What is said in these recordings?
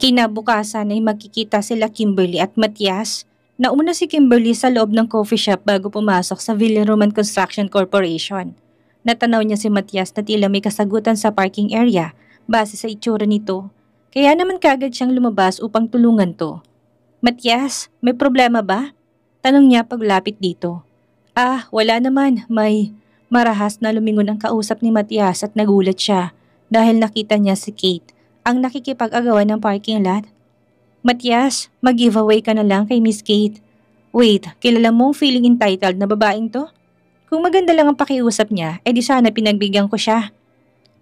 Kinabukasan ay magkikita sila Kimberly at Matias. Nauna si Kimberly sa loob ng coffee shop bago pumasok sa Villa Roman Construction Corporation. Natanaw niya si Matias na tila may kasagutan sa parking area base sa itsura nito kaya naman kagad siyang lumabas upang tulungan to. Matyas, may problema ba? Tanong niya paglapit dito. Ah, wala naman, may... Marahas na lumingon ang kausap ni Matias at nagulat siya dahil nakita niya si Kate, ang nakikipag agawan ng parking lot. Matias, mag-giveaway ka na lang kay Miss Kate. Wait, kilala mong feeling entitled na babaeng to? Kung maganda lang ang pakiusap niya, edi sana pinagbigyan ko siya.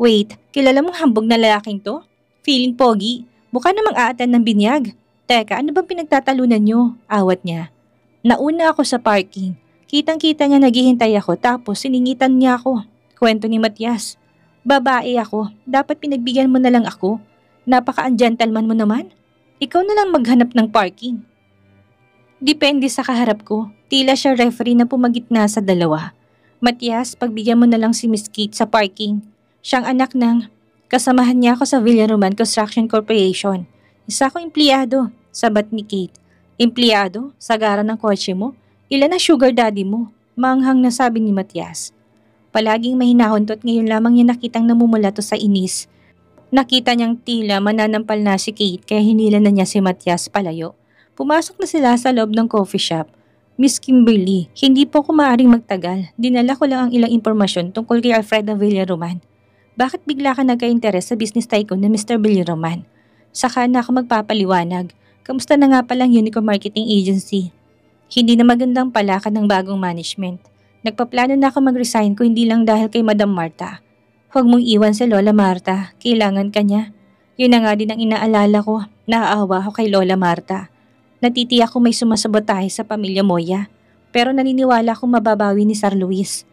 Wait, kilala mong hambog na lalaking to? Feeling pogi, mukha namang aatan ng binyag. Teka, ano bang pinagtatalunan nyo? Awat niya. Nauna ako sa parking. Kitang-kita niya naghihintay ako tapos siningitan niya ako. Kwento ni Matias. Babae ako, dapat pinagbigyan mo na lang ako. Napaka-gentleman mo naman. Ikaw na lang maghanap ng parking. Depende sa kaharap ko, tila siya referee na pumagitna sa dalawa. Matias, pagbigyan mo na lang si Miss Kate sa parking. Siyang anak ng Kasamahan niya ako sa Villaroman Construction Corporation. Isa akong empleyado, sabat ni Kate. Empleyado, sagara ng kotse mo, ilan na sugar daddy mo, manghang na sabi ni Matias. Palaging mahinahon to at ngayon lamang niya nakitang namumulato sa inis. Nakita niyang tila mananampal na si Kate kaya hinila na niya si Matias palayo. Pumasok na sila sa loob ng coffee shop. Miss Kimberly, hindi po ko maaaring magtagal. Dinala ko lang ang ilang impormasyon tungkol kay Alfredo Villaroman. Bakit bigla ka nagka-interes sa business tycoon na Mr. Billy Roman? Saka na ako magpapaliwanag. Kamusta na nga palang Unicorn Marketing Agency? Hindi na magandang palaka ng bagong management. Nagpaplano na ako mag-resign ko hindi lang dahil kay Madam Marta. Huwag mong iwan si Lola Marta. Kailangan ka niya. Yun na nga din ang inaalala ko. Naaawa ako kay Lola Marta. Natitiyak ko may sumasabotahe sa pamilya Moya. Pero naniniwala akong mababawi ni Sir Luis.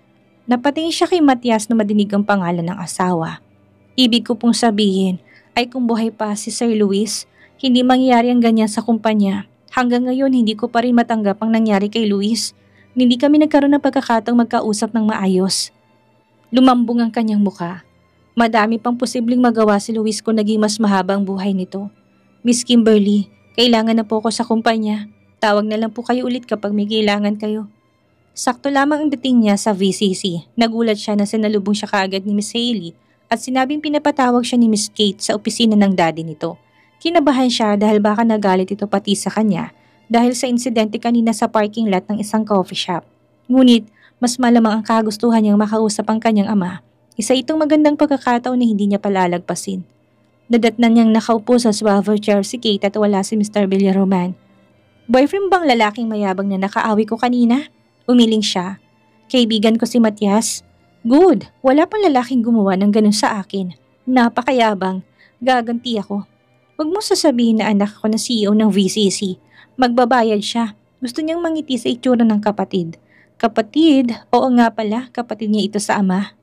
Napatingin siya kay Matias na madinig ang pangalan ng asawa. Ibig ko pong sabihin ay kung buhay pa si Sir Luis, hindi mangyari ang ganyan sa kumpanya. Hanggang ngayon hindi ko pa rin matanggap ang nangyari kay Luis. Hindi kami nagkaroon ng pagkakataong magkausap ng maayos. Lumambong ang kanyang muka. Madami pang posibleng magawa si Luis kung naging mas mahabang buhay nito. Miss Kimberly, kailangan na po ako sa kumpanya. Tawag na lang po kayo ulit kapag may kailangan kayo. Sakto lamang ang dating niya sa VCC. Nagulat siya na sinalubong siya kaagad ni Miss Haley at sinabing pinapatawag siya ni Miss Kate sa opisina ng daddy nito. Kinabahan siya dahil baka nagalit ito pati sa kanya dahil sa insidente kanina sa parking lot ng isang coffee shop. Ngunit, mas malamang ang kagustuhan niyang makausap ang kanyang ama. Isa itong magandang pagkakataon na hindi niya palalagpasin. Nadatnan niyang nakaupo sa swivel chair si Kate at wala si Mr. Villaroman. Boyfriend bang lalaking mayabang na nakaawi ko kanina? Umiling siya. Kaibigan ko si Matias. Good, wala pang lalaking gumawa ng ganun sa akin. Napakayabang. Gaganti ako. Huwag mo sasabihin na anak ko na CEO ng VCC. Magbabayad siya. Gusto niyang mangiti sa itsura ng kapatid. Kapatid? Oo nga pala, kapatid niya ito sa ama.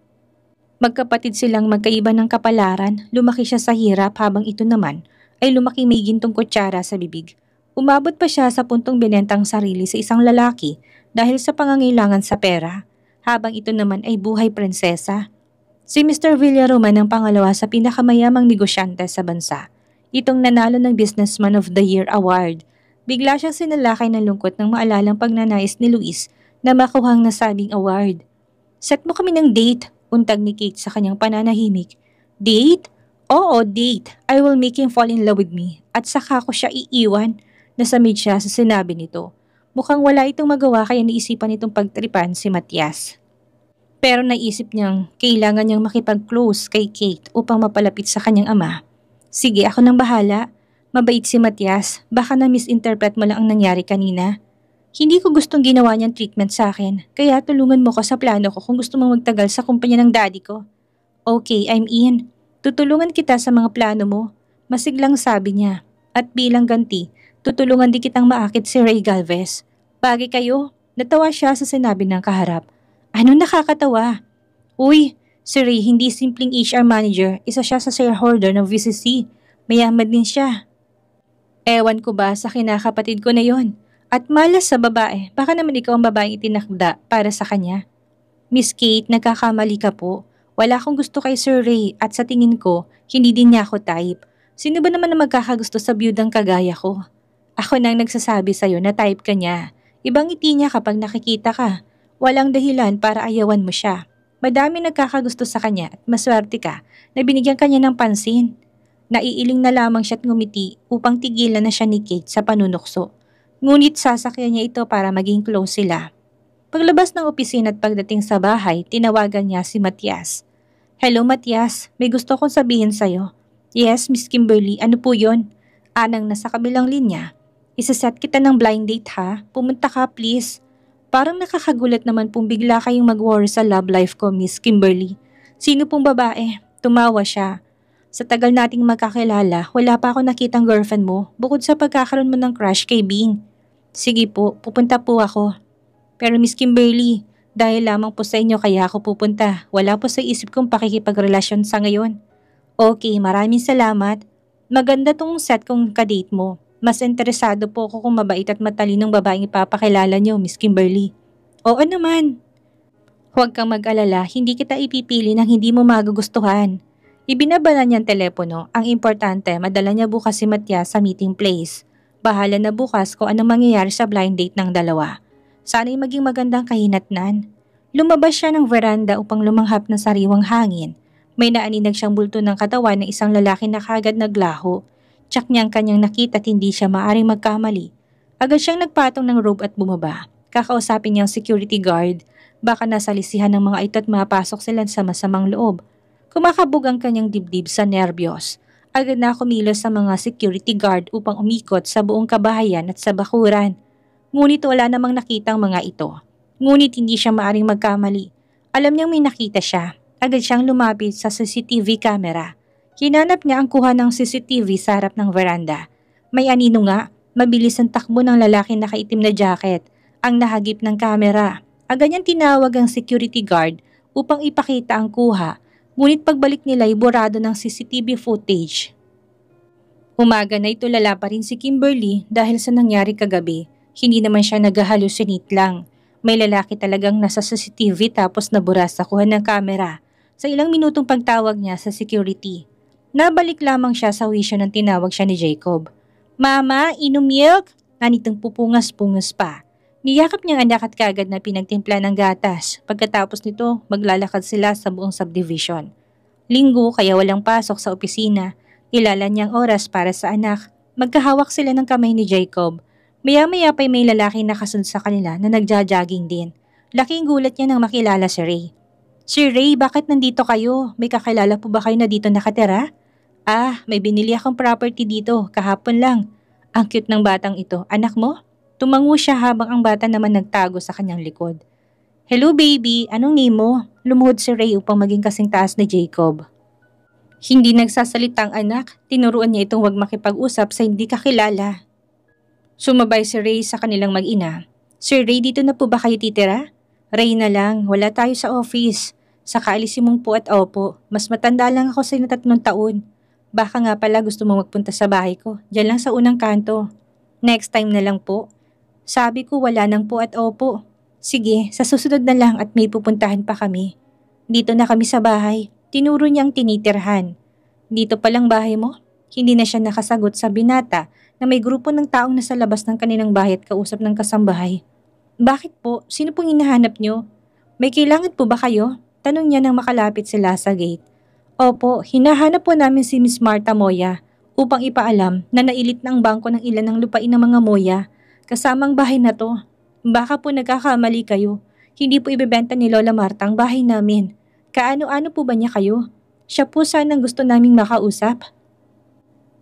Magkapatid silang magkaiba ng kapalaran, lumaki siya sa hirap habang ito naman ay lumaki may gintong kutsara sa bibig. Umabot pa siya sa puntong binentang sarili sa isang lalaki dahil sa pangangailangan sa pera, habang ito naman ay buhay prinsesa. Si Mr. Villaroman ang pangalawa sa pinakamayamang negosyante sa bansa. Itong nanalo ng Businessman of the Year Award. Bigla siyang sinalakay ng lungkot ng maalalang pagnanais ni Luis na makuha ang nasabing award. Set mo kami ng date, untag ni Kate sa kanyang pananahimik. Date? Oo, date. I will make him fall in love with me. At saka ko siya iiwan. Nasamid siya sa sinabi nito. Mukhang wala itong magawa kaya naisipan itong pagtripan si Matias. Pero naisip niyang kailangan niyang makipag-close kay Kate upang mapalapit sa kanyang ama. Sige, ako nang bahala. Mabait si Matias. Baka na-misinterpret mo lang ang nangyari kanina. Hindi ko gustong ginawa niyang treatment sa akin, kaya tulungan mo ko sa plano ko kung gusto mong magtagal sa kumpanya ng daddy ko. Okay, I'm in. Tutulungan kita sa mga plano mo. Masiglang sabi niya. At bilang ganti, tutulungan din kitang maakit si Ray Galvez. Bagi kayo. Natawa siya sa sinabi ng kaharap. Ano nakakatawa? Uy, si Ray hindi simpleng HR manager, isa siya sa shareholder ng VCC. Mayaman din siya. Ewan ko ba sa kinakapatid ko na yon. At malas sa babae, baka naman ikaw ang babaeng itinakda para sa kanya. Miss Kate, nagkakamali ka po. Wala akong gusto kay Sir Ray at sa tingin ko, hindi din niya ako type. Sino ba naman na magkakagusto sa biyudang kagaya ko? Ako nang nagsasabi sa'yo na type ka niya. Ibang ngiti niya kapag nakikita ka. Walang dahilan para ayawan mo siya. Madami nagkakagusto sa kanya at maswerte ka na binigyan kanya ng pansin. Naiiling na lamang siya at ngumiti upang tigilan na siya ni Kate sa panunukso. Ngunit sasakyan niya ito para maging close sila. Paglabas ng opisina at pagdating sa bahay, tinawagan niya si Matias. Hello Matias, may gusto kong sabihin sa'yo. Yes, Miss Kimberly, ano po yon? Anang nasa kabilang linya. Isaset kita ng blind date ha. Pumunta ka please. Parang nakakagulat naman pong bigla kayong mag-war sa love life ko, Miss Kimberly. Sino pong babae? Tumawa siya. Sa tagal nating magkakilala, wala pa ako nakitang girlfriend mo bukod sa pagkakaroon mo ng crush kay Bing. Sige po, pupunta po ako. Pero Miss Kimberly, dahil lamang po sa inyo kaya ako pupunta. Wala po sa isip kong pakikipagrelasyon sa ngayon. Okay, maraming salamat. Maganda tong set kong kadate mo. Mas interesado po ako kung mabait at matalinong babaeng ipapakilala niyo, Miss Kimberly. Oo naman. Huwag kang mag-alala, hindi kita ipipili ng hindi mo magugustuhan. Ibinabala niya ang telepono. Ang importante, madala niya bukas si Matias sa meeting place. Bahala na bukas kung anong mangyayari sa blind date ng dalawa. Sana'y maging magandang kahinatnan. Lumabas siya ng veranda upang lumanghap ng sariwang hangin. May naaninag siyang bulto ng katawan ng isang lalaki na kagad naglaho. Tsak niyang kanyang nakita at hindi siya maaring magkamali. Agad siyang nagpatong ng robe at bumaba. Kakausapin niyang security guard. Baka nasa lisihan ng mga ito at mapasok sila sa masamang loob. Kumakabog ang kanyang dibdib sa nerbiyos. Agad na kumilos sa mga security guard upang umikot sa buong kabahayan at sa bakuran. Ngunit wala namang nakitang mga ito. Ngunit hindi siya maaring magkamali. Alam niyang may nakita siya. Agad siyang lumapit sa CCTV camera. Hinanap niya ang kuha ng CCTV sa harap ng veranda. May anino nga, mabilis ang takbo ng lalaki na kaitim na jacket, ang nahagip ng kamera. Agad niyang tinawag ang security guard upang ipakita ang kuha, ngunit pagbalik nila ay burado ng CCTV footage. Umaga na ito itulala pa rin si Kimberly dahil sa nangyari kagabi. Hindi naman siya naghahalusinate lang. May lalaki talagang nasa CCTV tapos nabura sa kuha ng kamera sa ilang minutong pagtawag niya sa security. Nabalik lamang siya sa wisyo ng tinawag siya ni Jacob. Mama, inom milk? Nanitong pupungas-pungas pa. Niyakap niyang anak at kagad na pinagtimpla ng gatas. Pagkatapos nito, maglalakad sila sa buong subdivision. Linggo kaya walang pasok sa opisina. Ilala niyang oras para sa anak. Magkahawak sila ng kamay ni Jacob. Maya-maya pa'y may lalaki nakasunod sa kanila na nagja-jogging din. Laking gulat niya nang makilala si Ray. Si Ray, bakit nandito kayo? May kakilala po ba kayo na dito nakatira? Ah, may binili akong property dito, kahapon lang. Ang cute ng batang ito. Anak mo? Tumango siya habang ang bata naman nagtago sa kanyang likod. Hello baby, anong name mo? Lumuhod si Ray upang maging kasing taas ni Jacob. Hindi nagsasalitang anak, tinuruan niya itong huwag makipag-usap sa hindi kakilala. Sumabay si Ray sa kanilang mag-ina. Sir Ray, dito na po ba kayo titira? Ray na lang, wala tayo sa office. Saka alisin mong po at opo. Mas matanda lang ako sa inyo tatlong taon. Baka nga pala gusto mo magpunta sa bahay ko. Diyan lang sa unang kanto. Next time na lang po. Sabi ko wala nang po at opo. Sige, sa susunod na lang at may pupuntahan pa kami. Dito na kami sa bahay. Tinuro niyang tinitirhan. Dito palang bahay mo? Hindi na siya nakasagot sa binata na may grupo ng taong nasa labas ng kaninang bahay at kausap ng kasambahay. Bakit po? Sino pong hinahanap niyo? May kailangan po ba kayo? Tanong niya nang makalapit sila sa gate. Opo, hinahanap po namin si Miss Marta Moya upang ipaalam na nailit ng bangko ng ilan ng lupain ng mga Moya kasamang bahay na to. Baka po nagkakamali kayo. Hindi po ibebenta ni Lola Marta ang bahay namin. Kaano-ano po ba niya kayo? Siya po sanang gusto naming makausap.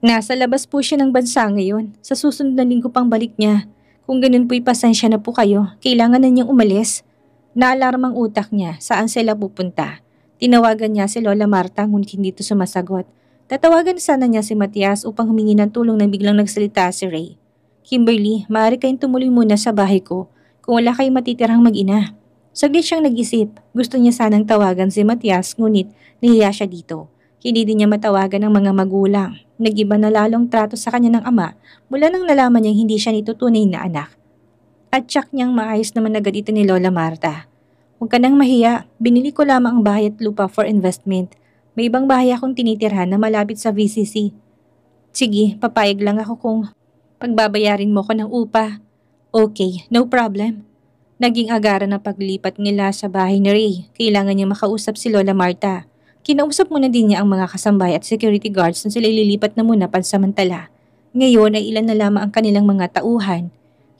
Nasa labas po siya ng bansa ngayon. Sa susunod na linggo pang balik niya. Kung ganun po'y pasensya na po kayo. Kailangan na niyang umalis. Naalarmang utak niya saan sila pupunta. Tinawagan niya si Lola Marta ngunit hindi ito sumasagot. Tatawagan sana niya si Matias upang humingi ng tulong nang biglang nagsalita si Ray. Kimberly, maaari kayong tumuloy muna sa bahay ko kung wala kayong matitirang mag-ina. Saglit siyang nag-isip. Gusto niya sanang tawagan si Matias ngunit nahiya siya dito. Hindi din niya matawagan ang mga magulang. Nagiba na lalong trato sa kanya ng ama mula nang nalaman niyang hindi siya nito tunay na anak. At tsak niyang maayos naman agad ito ni Lola Marta. Huwag ka nang mahiya, binili ko lamang ang bahay at lupa for investment. May ibang bahay akong tinitirhan na malapit sa VCC. Sige, papayag lang ako kung pagbabayarin mo ko ng upa. Okay, no problem. Naging agara na paglipat nila sa bahay ni Ray. Kailangan niya makausap si Lola Marta. Kinausap muna din niya ang mga kasambay at security guards na sila ililipat na muna pansamantala. Ngayon ay ilan na lamang ang kanilang mga tauhan.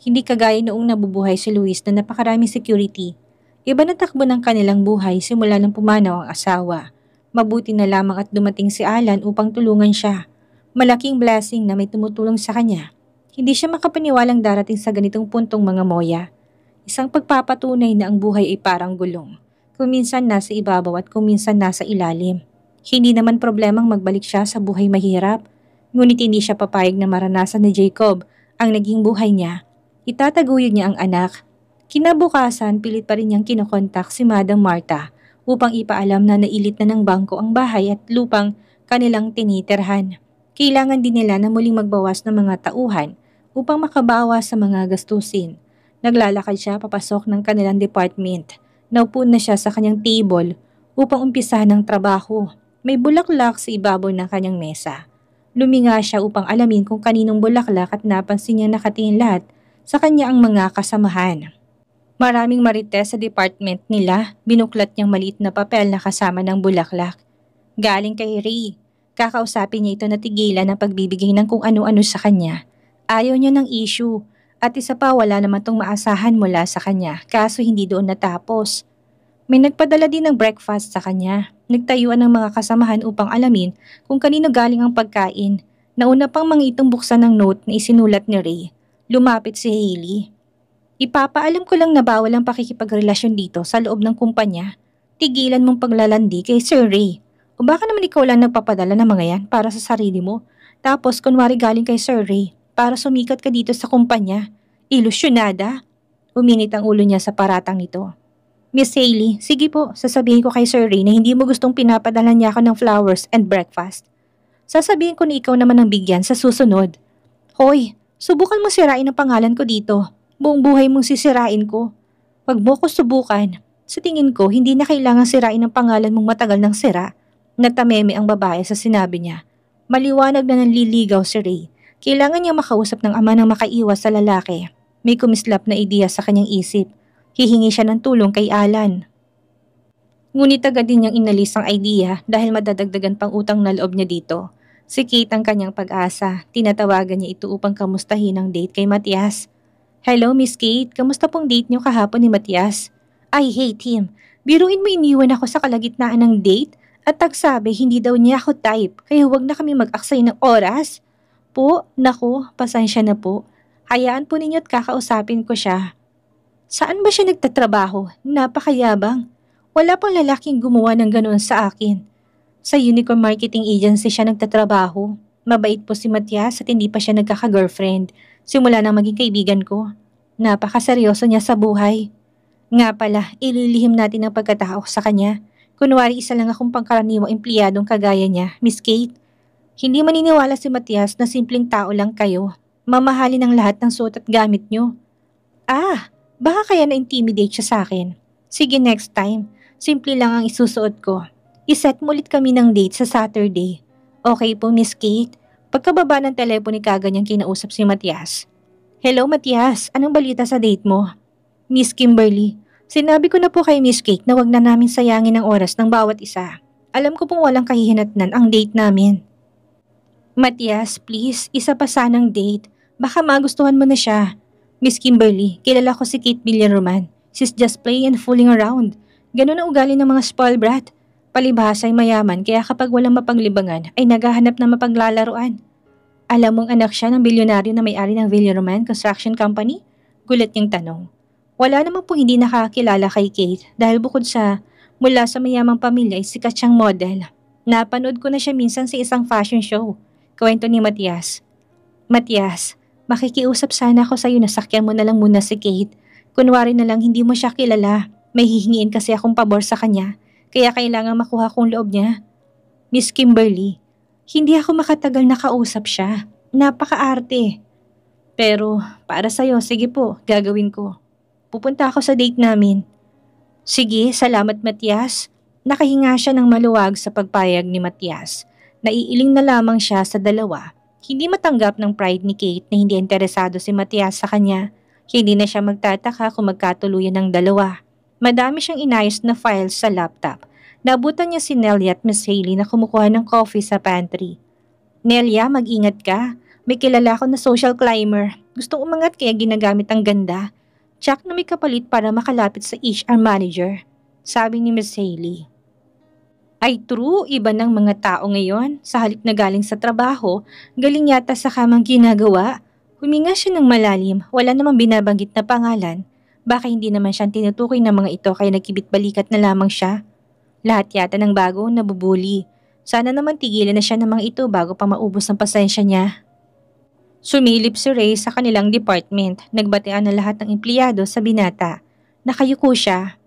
Hindi kagaya noong nabubuhay si Luis na napakaraming security. Iba na takbo ng kanilang buhay simula nang pumanaw ang asawa. Mabuti na lamang at dumating si Alan upang tulungan siya. Malaking blessing na may tumutulong sa kanya. Hindi siya makapaniwalang darating sa ganitong puntong mga moya. Isang pagpapatunay na ang buhay ay parang gulong. Kuminsan nasa ibabaw at kuminsan nasa ilalim. Hindi naman problemang magbalik siya sa buhay mahirap. Ngunit hindi siya papayag na maranasan ni Jacob ang naging buhay niya. Itataguyod niya ang anak Kinabukasan, pilit pa rin niyang kinokontak si Madam Marta upang ipaalam na nailit na ng bangko ang bahay at lupang kanilang tiniterhan. Kailangan din nila na muling magbawas ng mga tauhan upang makabawas sa mga gastusin. Naglalakad siya papasok ng kanilang department. Naupo na siya sa kanyang table upang umpisahan ng trabaho. May bulaklak sa ibabaw ng kanyang mesa. Luminga siya upang alamin kung kaninong bulaklak at napansin niya nakatingin lahat sa kanya ang mga kasamahan. Maraming marites sa department nila, binuklat niyang maliit na papel na kasama ng bulaklak. Galing kay Ray. Kakausapin niya ito na tigilan ang pagbibigay ng kung ano-ano sa kanya. Ayaw niya ng issue. At isa pa wala naman tong maasahan mula sa kanya kaso hindi doon natapos. May nagpadala din ng breakfast sa kanya. Nagtayuan ng mga kasamahan upang alamin kung kanino galing ang pagkain. Nauna pang mangitong buksan ng note na isinulat ni Ray. Lumapit si Hailey. Ipapaalam ko lang na bawal ang pakikipagrelasyon dito sa loob ng kumpanya. Tigilan mong paglalandi kay Sir Ray. O baka naman ikaw lang nagpapadala ng mga yan para sa sarili mo. Tapos kunwari galing kay Sir Ray para sumikat ka dito sa kumpanya. Ilusyonada. Uminit ang ulo niya sa paratang ito. Miss Haley, sige po, sasabihin ko kay Sir Ray na hindi mo gustong pinapadala niya ako ng flowers and breakfast. Sasabihin ko na ikaw naman ang bigyan sa susunod. Hoy, subukan mo sirain ang pangalan ko dito Buong buhay mong sisirain ko. Pag mo ko subukan, sa tingin ko hindi na kailangan sirain ang pangalan mong matagal ng sira. Natameme ang babae sa sinabi niya. Maliwanag na nanliligaw si Ray. Kailangan niya makausap ng ama ng makaiwas sa lalaki. May kumislap na ideya sa kanyang isip. Hihingi siya ng tulong kay Alan. Ngunit agad din niyang inalis ang idea dahil madadagdagan pang utang na loob niya dito. Si Kate ang kanyang pag-asa. Tinatawagan niya ito upang kamustahin ang date kay Matias. Hello, Miss Kate. Kamusta pong date niyo kahapon ni Matias? I hate him. Biruin mo iniwan ako sa kalagitnaan ng date at tagsabi hindi daw niya ako type kaya huwag na kami mag-aksay ng oras. Po, nako, pasensya na po. Hayaan po ninyo at kakausapin ko siya. Saan ba siya nagtatrabaho? Napakayabang. Wala pang lalaking gumawa ng ganun sa akin. Sa Unicorn Marketing Agency siya nagtatrabaho. Mabait po si Matias at hindi pa siya nagkaka-girlfriend. Simula nang maging kaibigan ko. Napakaseryoso niya sa buhay. Nga pala, ililihim natin ang pagkatao sa kanya. Kunwari isa lang akong pangkaraniwang empleyadong kagaya niya, Miss Kate. Hindi maniniwala si Matias na simpleng tao lang kayo. Mamahalin ang lahat ng suot at gamit niyo. Ah, baka kaya na-intimidate siya sa akin. Sige next time, simple lang ang isusuot ko. Iset mo ulit kami ng date sa Saturday. Okay po Miss Kate, Pagkababa ng telepono ni Kaga niyang kinausap si Matias. Hello Matias, anong balita sa date mo? Miss Kimberly, sinabi ko na po kay Miss Kate na wag na namin sayangin ang oras ng bawat isa. Alam ko pong walang kahihinatnan ang date namin. Matias, please, isa pa sanang date. Baka magustuhan mo na siya. Miss Kimberly, kilala ko si Kate Villaroman. She's just playing and fooling around. Ganun ang ugali ng mga spoil brat. Palibhasa ay mayaman kaya kapag walang mapanglibangan ay naghahanap ng mapaglalaruan. Alam mong anak siya ng bilyonaryo na may-ari ng Villaroman Construction Company? Gulat niyang tanong. Wala naman po hindi nakakilala kay Kate dahil bukod sa mula sa mayamang pamilya ay sikat siyang model. Napanood ko na siya minsan sa isang fashion show. Kwento ni Matias. Matias, makikiusap sana ako sa iyo na sakyan mo na lang muna si Kate. Kunwari na lang hindi mo siya kilala. May hihingiin kasi akong pabor sa kanya kaya kailangan makuha kong loob niya. Miss Kimberly, hindi ako makatagal nakausap siya. Napakaarte. Pero para sa'yo, sige po, gagawin ko. Pupunta ako sa date namin. Sige, salamat Matias. Nakahinga siya ng maluwag sa pagpayag ni Matias. Naiiling na lamang siya sa dalawa. Hindi matanggap ng pride ni Kate na hindi interesado si Matias sa kanya. Hindi na siya magtataka kung magkatuluyan ng dalawa. Madami siyang inayos na files sa laptop. Nabutan niya si Nelly at Miss Haley na kumukuha ng coffee sa pantry. Nelia, mag-ingat ka. May kilala ko na social climber. Gustong umangat kaya ginagamit ang ganda. Check na may kapalit para makalapit sa HR manager. Sabi ni Miss Haley. Ay true, iba ng mga tao ngayon. Sa halip na galing sa trabaho, galing yata sa kamang ginagawa. Huminga siya ng malalim, wala namang binabanggit na pangalan. Baka hindi naman siya tinutukoy ng mga ito kaya nagkibit balikat na lamang siya. Lahat yata ng bago nabubuli. Sana naman tigilan na siya ng mga ito bago pa maubos ang pasensya niya. Sumilip si Ray sa kanilang department. Nagbatean na lahat ng empleyado sa binata. Nakayuko siya.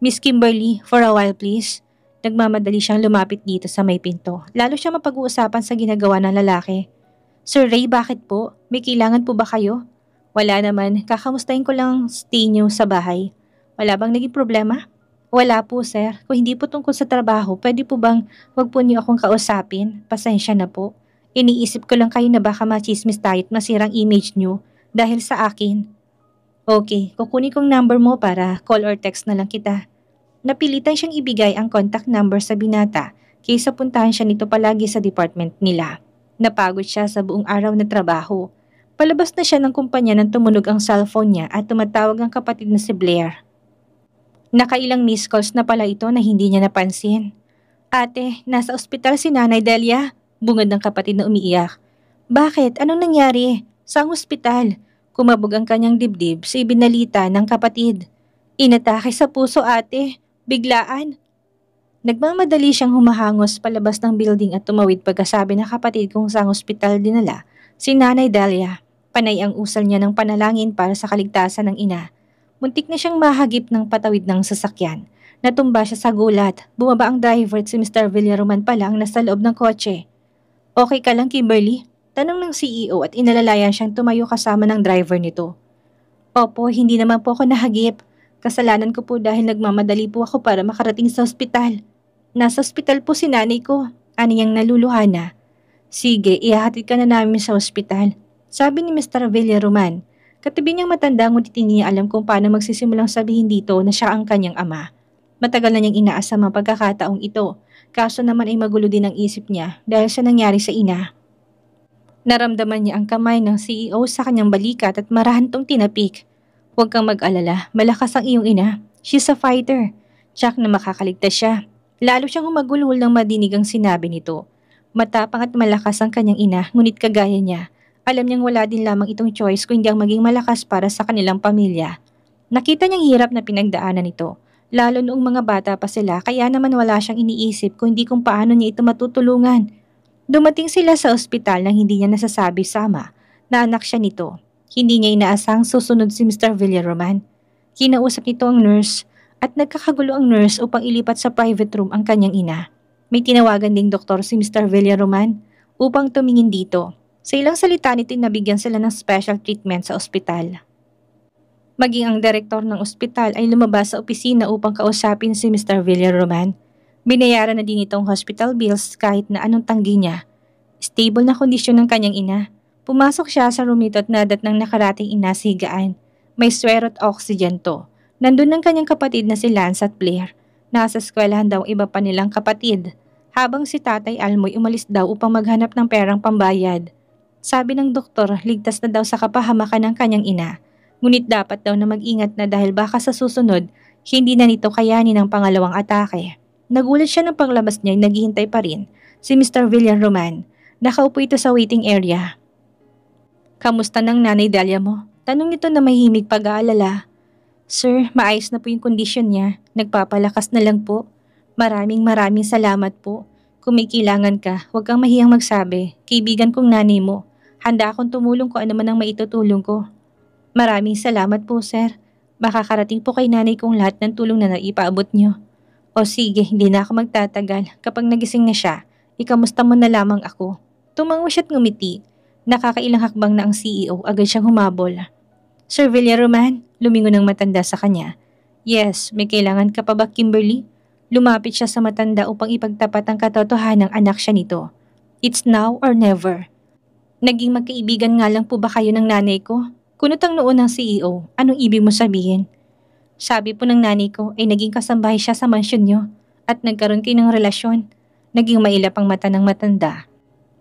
Miss Kimberly, for a while please. Nagmamadali siyang lumapit dito sa may pinto. Lalo siya mapag-uusapan sa ginagawa ng lalaki. Sir Ray, bakit po? May kailangan po ba kayo? Wala naman, kakamustahin ko lang stay niyo sa bahay. Wala bang naging problema? Wala po, sir. Kung hindi po tungkol sa trabaho, pwede po bang wag po niyo akong kausapin? Pasensya na po. Iniisip ko lang kayo na baka machismis tayo at masirang image niyo dahil sa akin. Okay, kukunin kong number mo para call or text na lang kita. Napilitan siyang ibigay ang contact number sa binata kaysa puntahan siya nito palagi sa department nila. Napagod siya sa buong araw na trabaho Palabas na siya ng kumpanya nang tumunog ang cellphone niya at tumatawag ang kapatid na si Blair. Nakailang miss calls na pala ito na hindi niya napansin. Ate, nasa ospital si Nanay Delia, bungad ng kapatid na umiiyak. Bakit? Anong nangyari? Saang ospital? Kumabog ang kanyang dibdib sa ibinalita ng kapatid. Inatake sa puso ate, biglaan. Nagmamadali siyang humahangos palabas ng building at tumawid pagkasabi ng kapatid kung saang ospital dinala si Nanay Delia. Panay ang usal niya ng panalangin para sa kaligtasan ng ina. Muntik na siyang mahagip ng patawid ng sasakyan. Natumba siya sa gulat. Bumaba ang driver at si Mr. Villaroman pa lang nasa loob ng kotse. Okay ka lang, Kimberly? Tanong ng CEO at inalalayan siyang tumayo kasama ng driver nito. Opo, hindi naman po ako nahagip. Kasalanan ko po dahil nagmamadali po ako para makarating sa ospital. Nasa ospital po si nanay ko. Ano niyang naluluha Sige, ihahatid ka na namin sa ospital. Sabi ni Mr. Villaroman, katabi niyang matanda ngunit hindi niya alam kung paano magsisimulang sabihin dito na siya ang kanyang ama. Matagal na niyang inaasam ang pagkakataong ito, kaso naman ay magulo din ang isip niya dahil sa nangyari sa ina. Naramdaman niya ang kamay ng CEO sa kanyang balikat at marahantong tinapik. Huwag kang mag-alala, malakas ang iyong ina. She's a fighter. Tsak na makakaligtas siya. Lalo siyang humagulhol nang madinig ang sinabi nito. Matapang at malakas ang kanyang ina, ngunit kagaya niya, alam niyang wala din lamang itong choice kung hindi ang maging malakas para sa kanilang pamilya. Nakita niyang hirap na pinagdaanan nito, lalo noong mga bata pa sila kaya naman wala siyang iniisip kung hindi kung paano niya ito matutulungan. Dumating sila sa ospital nang hindi niya nasasabi sama na anak siya nito. Hindi niya inaasang susunod si Mr. Villaroman. Kinausap nito ang nurse at nagkakagulo ang nurse upang ilipat sa private room ang kanyang ina. May tinawagan ding doktor si Mr. Villaroman upang tumingin dito sa ilang salita nito nabigyan sila ng special treatment sa ospital. Maging ang direktor ng ospital ay lumabas sa opisina upang kausapin si Mr. Villaroman. Binayaran na din itong hospital bills kahit na anong tanggi niya. Stable na kondisyon ng kanyang ina. Pumasok siya sa room nito at nadat ng nakarating ina sa higaan. May swero at oxygen to. Nandun ang kanyang kapatid na si Lance at Blair. Nasa eskwelahan daw iba pa nilang kapatid. Habang si Tatay Almoy umalis daw upang maghanap ng perang pambayad. Sabi ng doktor, ligtas na daw sa kapahamakan ng kanyang ina. Ngunit dapat daw na mag-ingat na dahil baka sa susunod, hindi na nito kayanin ang pangalawang atake. Nagulat siya ng paglabas niya ay naghihintay pa rin si Mr. William Roman. Nakaupo ito sa waiting area. Kamusta ng nanay Delia mo? Tanong nito na mahimik pag-aalala. Sir, maayos na po yung kondisyon niya. Nagpapalakas na lang po. Maraming maraming salamat po. Kung may kailangan ka, huwag kang mahiyang magsabi. Kaibigan kong nanay mo. Handa akong tumulong kung anuman man ang maitutulong ko. Maraming salamat po, sir. Makakarating po kay nanay kong lahat ng tulong na naipaabot niyo. O sige, hindi na ako magtatagal. Kapag nagising na siya, ikamusta mo na lamang ako. Tumango siya't ngumiti. Nakakailang hakbang na ang CEO, agad siyang humabol. Sir Villaroman, lumingon ng matanda sa kanya. Yes, may kailangan ka pa ba, Kimberly? Lumapit siya sa matanda upang ipagtapat ang katotohanan ng anak siya nito. It's now or never. Naging magkaibigan nga lang po ba kayo ng nanay ko? Kunot ang noon ng CEO, anong ibig mo sabihin? Sabi po ng nanay ko ay naging kasambahay siya sa mansyon niyo at nagkaroon kayo ng relasyon. Naging mailap ang mata ng matanda.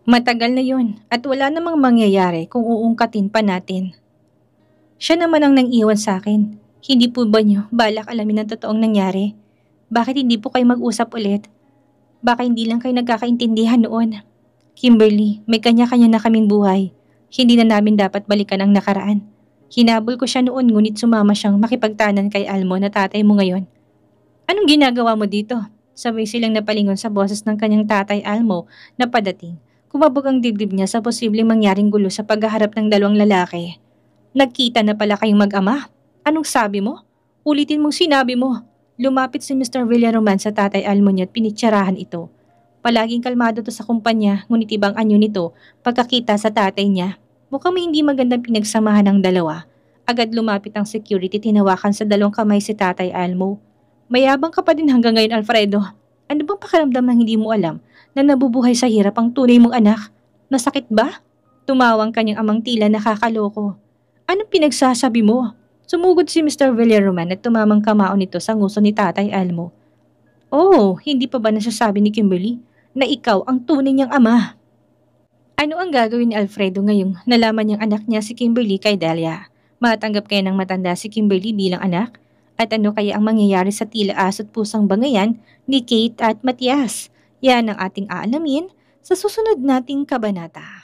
Matagal na yon at wala namang mangyayari kung uungkatin pa natin. Siya naman ang nang iwan sa akin. Hindi po ba niyo balak alamin ang totoong nangyari? Bakit hindi po kayo mag-usap ulit? Baka hindi lang kayo nagkakaintindihan noon. Kimberly, may kanya-kanya na kaming buhay. Hindi na namin dapat balikan ang nakaraan. Hinabol ko siya noon ngunit sumama siyang makipagtanan kay Almo na tatay mo ngayon. Anong ginagawa mo dito? Sabay silang napalingon sa boses ng kanyang tatay Almo na padating. Kumabog ang dibdib niya sa posibleng mangyaring gulo sa paghaharap ng dalawang lalaki. Nagkita na pala kayong mag-ama. Anong sabi mo? Ulitin mong sinabi mo. Lumapit si Mr. Villaroman sa tatay Almo niya at pinitsarahan ito. Palaging kalmado to sa kumpanya, ngunit ibang anyo nito pagkakita sa tatay niya. Mukhang may hindi magandang pinagsamahan ng dalawa. Agad lumapit ang security tinawakan sa dalawang kamay si Tatay Almo. Mayabang ka pa din hanggang ngayon Alfredo. Ano bang pakiramdam ng hindi mo alam na nabubuhay sa hirap ang tunay mong anak? Nasakit ba? Tumawang kanyang amang tila nakakaloko. Anong pinagsasabi mo? Sumugod si Mr. Villaroman at tumamang kamao nito sa nguso ni Tatay Almo. Oh, hindi pa ba nasasabi ni Kimberly na ikaw ang tunay niyang ama. Ano ang gagawin ni Alfredo ngayong nalaman niyang anak niya si Kimberly kay Delia? Matanggap kaya ng matanda si Kimberly bilang anak? At ano kaya ang mangyayari sa tila aso at pusang bangayan ni Kate at Matias? Yan ang ating aalamin sa susunod nating kabanata.